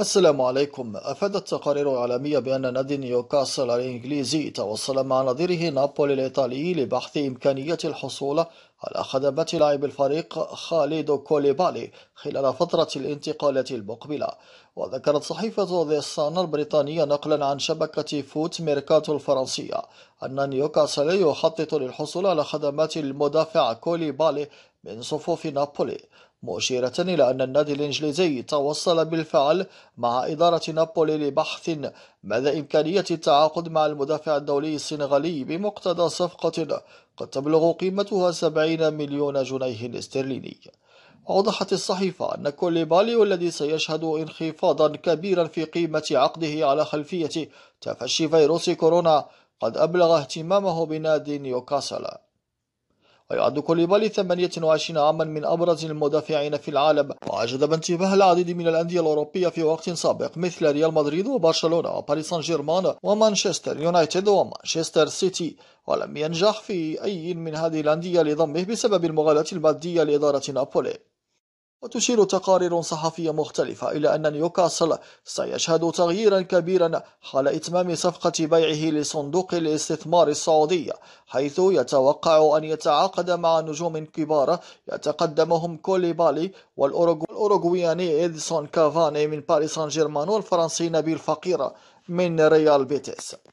السلام عليكم أفادت تقارير إعلامية بأن نادي نيوكاسل الإنجليزي توصل مع نظيره نابولي الإيطالي لبحث إمكانية الحصول على خدمات لاعب الفريق خالد كوليبالي خلال فترة الانتقالات المقبلة وذكرت صحيفة ذا سان البريطانية نقلا عن شبكة فوت ميركاتو الفرنسية أن نيوكاسل يخطط للحصول على خدمات المدافع كوليبالي من صفوف نابولي مشيرة إلى أن النادي الإنجليزي توصل بالفعل مع إدارة نابولي لبحث مدى إمكانية التعاقد مع المدافع الدولي السنغالي بمقتضى صفقة قد تبلغ قيمتها 70 مليون جنيه استرليني أوضحت الصحيفة أن كوليبالي الذي سيشهد انخفاضا كبيرا في قيمة عقده على خلفية تفشي فيروس كورونا قد أبلغ اهتمامه بنادي نيوكاسل ويعد كوليبالي 28 عاما من أبرز المدافعين في العالم وأجذب انتباه العديد من الأندية الأوروبية في وقت سابق مثل ريال مدريد وبرشلونة وباريس سان جيرمان ومانشستر يونايتد ومانشستر سيتي ولم ينجح في أي من هذه الأندية لضمه بسبب المغالاة المادية لإدارة نابولي وتشير تقارير صحفية مختلفة إلى أن نيوكاسل سيشهد تغييرا كبيرا حال إتمام صفقة بيعه لصندوق الاستثمار السعودي حيث يتوقع أن يتعاقد مع نجوم كبار يتقدمهم كوليبالي والأوروغوياني إيدسون كافاني من باريس سان جيرمان والفرنسي نبيل فقير من ريال بيتيس